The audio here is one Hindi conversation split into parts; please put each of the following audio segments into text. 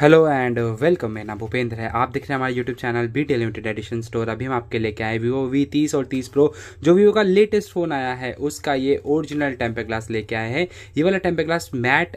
हेलो एंड वेलकम मेरा नाम भूपेंद्र है आप देख रहे हैं हमारा YouTube channel B T limited edition store अभी हम आपके लेके आए वीवो वी तीस और तीस प्रो जो वीवो का लेटेस्ट फोन आया है उसका ये ओरिजिनल टेम्पर ग्लास लेके आए हैं ये वाला temper glass matte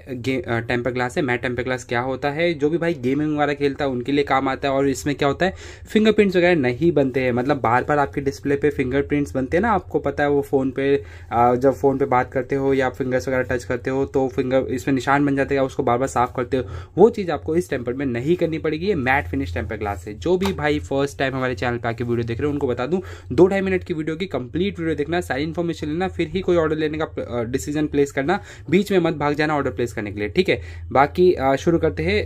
temper glass है मैट टेम्पर ग्लास क्या होता है जो भी भाई गेमिंग वगैरह खेलता है उनके लिए काम आता है और इसमें क्या होता है फिंगरप्रिंट्स वगैरह नहीं बनते हैं मतलब बार बार आपके डिस्प्ले पे फिंगरप्रिंट्स बनते हैं ना आपको पता है वो फ़ोन पे जब फ़ोन पे बात करते हो या फिंगर्स वगैरह टच करते हो तो फिंगर इसमें निशान बन जाते हैं उसको बार बार साफ करते हो वो चीज़ आपको इस टेम्पर में नहीं करनी पड़ेगी ये मैट फिनिश टेम्पर ग्लास है जो भी भाई फर्स्ट टाइम हमारे चैनल पर आके वीडियो देख रहे हैं उनको बता दूं दो ढाई मिनट की वीडियो की कंप्लीट वीडियो देखना सारी इन्फॉर्मेशन लेना फिर ही कोई ऑर्डर लेने का डिसीजन प्लेस करना बीच में मत भाग जाना ऑर्डर प्लेस करने के लिए ठीक है बाकी शुरू करते हैं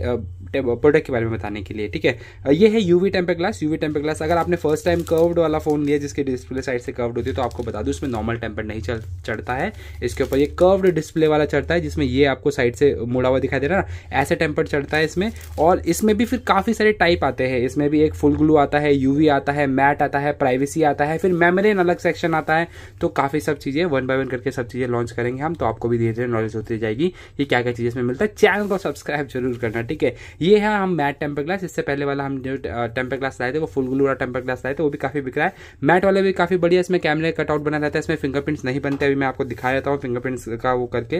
प्रोडक्ट के बारे में बताने के लिए ठीक है ये है UV temper glass UV temper glass अगर आपने फर्स्ट टाइम कर्व्ड वाला फोन लिया जिसके डिस्प्ले साइड से कर्व्ड होती है तो आपको बता दूं इसमें नॉर्मल टेम्पर नहीं चल चढ़ता है इसके ऊपर ये कर्व्ड डिस्प्ले वाला चढ़ता है जिसमें ये आपको साइड से मुड़ा हुआ दिखाई दे रहा है ना ऐसे टेम्पर चढ़ता है इसमें और इसमें भी फिर काफ़ी सारे टाइप आते हैं इसमें भी एक फुल ग्लू आता है यूवी आता है मैट आता है प्राइवेसी आता है फिर मेमोरी अलग सेक्शन आता है तो काफ़ी सब चीज़ें वन बाय वन करके सब चीज़ें लॉन्च करेंगे हम तो आपको भी धीरे धीरे नॉलेज होती जाएगी कि क्या क्या चीज़ें इसमें मिलता है चैनल को सब्सक्राइब जरूर करना ठीक है ये है हम मैट टेम्पर ग्लास इससे पहले वाला हम जो टेम्पर ग्लास लाए थे वो फुल ग्लू वाला टेम्पर ग्लास लाए थे वो भी काफी बिक रहा है मैट वाला भी काफी बढ़िया इसमें कैमरे कटआउट बना रहता है इसमें फिंगरप्रिंट्स नहीं बनते अभी मैं आपको दिखा देता हूँ फिंगरप्रिंट्स का वो करके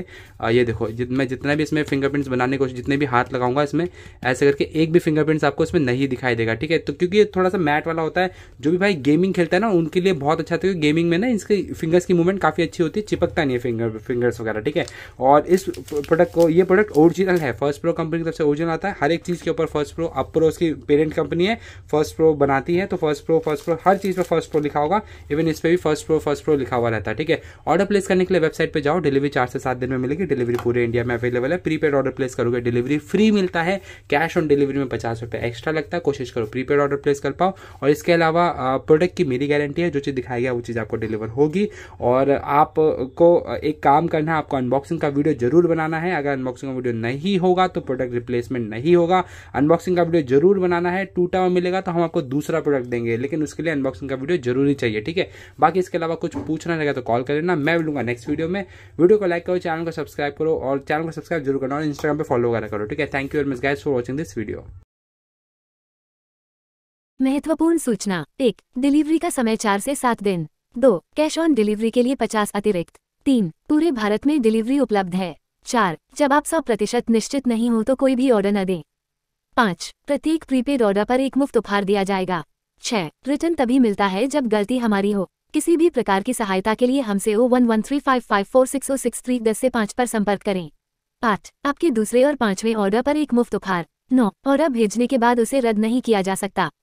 ये देखो जित मैं जितना भी इसमें फिंगरप्रिंट्स बनाने को जितने भी हाथ लगाऊंगा इसमें ऐसे करके एक भी फिंगरप्रिंट्स आपको इसमें नहीं दिखाई देगा ठीक है तो क्योंकि थोड़ा सा मैट वाला होता है जो भी भाई गेमिंग खेलता है ना उनके लिए बहुत अच्छा था गेमिंग में ना इसके फिंगर्स की मूवमेंट काफी अच्छी होती है चिपकता नहीं है फिंगर फिंगर्स वगैरह ठीक है और इस प्रोडक्ट को ये प्रोडक्ट ओरिजिनल है फर्स्ट प्रो कंपनी की तरफ से ओरिजिनल आता है हर एक चीज़ के ऊपर फर्स्ट प्रो अप प्रो उसकी पेरेंट कंपनी है फर्स्ट प्रो बनाती है तो फर्स्ट प्रो फर्स्ट प्रो हर चीज़ पर फर्स्ट प्रो लिखा होगा इवन इस पर भी फर्स्ट प्रो फर्स्ट प्रो लिखा हुआ रहता है ठीक है ऑर्डर प्लेस करने के लिए वेबसाइट पर जाओ डिलीवरी चार से सात दिन में मिलेगी डिलीवरी पूरे इंडिया में अवेलेबल है प्रीपेड ऑर्डर प्लेस करोगे डिलीवरी फ्री मिलता है कैश ऑन डिलीवरी में पचास रुपए एक्स्ट्रा लगता है कोशिश करो प्रीपेड ऑर्डर प्लेस कर पाओ और इसके अलावा प्रोडक्ट की मेरी गारंटी है जो चीज़ दिखाई गया वो चीज़ आपको डिलीवर होगी और आपको एक काम करना है आपको अनबॉक्सिंग का वीडियो जरूर बनाना है अगर अनबॉक्सिंग का वीडियो नहीं होगा तो प्रोडक्ट रिप्लेसमेंट नहीं होगा अनबॉक्सिंग का वीडियो जरूर बनाना है टूटा हुआ मिलेगा तो हम आपको दूसरा प्रोडक्ट देंगे लेकिन उसके लिए अनबॉक्सिंग का वीडियो जरूरी चाहिए ठीक है बाकी इसके अलावा कुछ पूछना रहेगा तो कॉल कर लेना मैं मिलूंगा नेक्स्ट वीडियो में वीडियो को लाइक करो चैनल को सब्सक्राइब करो और चैनल को सब्सक्राइब जरूर करना और इंस्टाग्राम पर फॉलो वगैरह करो ठीक है thank you very much guys for watching this video महत्वपूर्ण सूचना एक डिलीवरी का समय चार से सात दिन दो कैश ऑन डिलीवरी के लिए पचास अतिरिक्त तीन पूरे भारत में डिलीवरी उपलब्ध है चार जब आप सौ प्रतिशत निश्चित नहीं हो तो कोई भी ऑर्डर न दें पाँच प्रत्येक प्रीपेड ऑर्डर पर एक मुफ्त उपहार दिया जाएगा छः रिटर्न तभी मिलता है जब गलती हमारी हो किसी भी प्रकार की सहायता के लिए हमसे O one one three five five four six O six three दस से पाँच पर संपर्क करें आठ आपके दूसरे और पांचवें ऑर्डर पर एक मुफ्त उपहार नौ ऑर्डर भेजने के बाद उसे रद्द नहीं किया जा सकता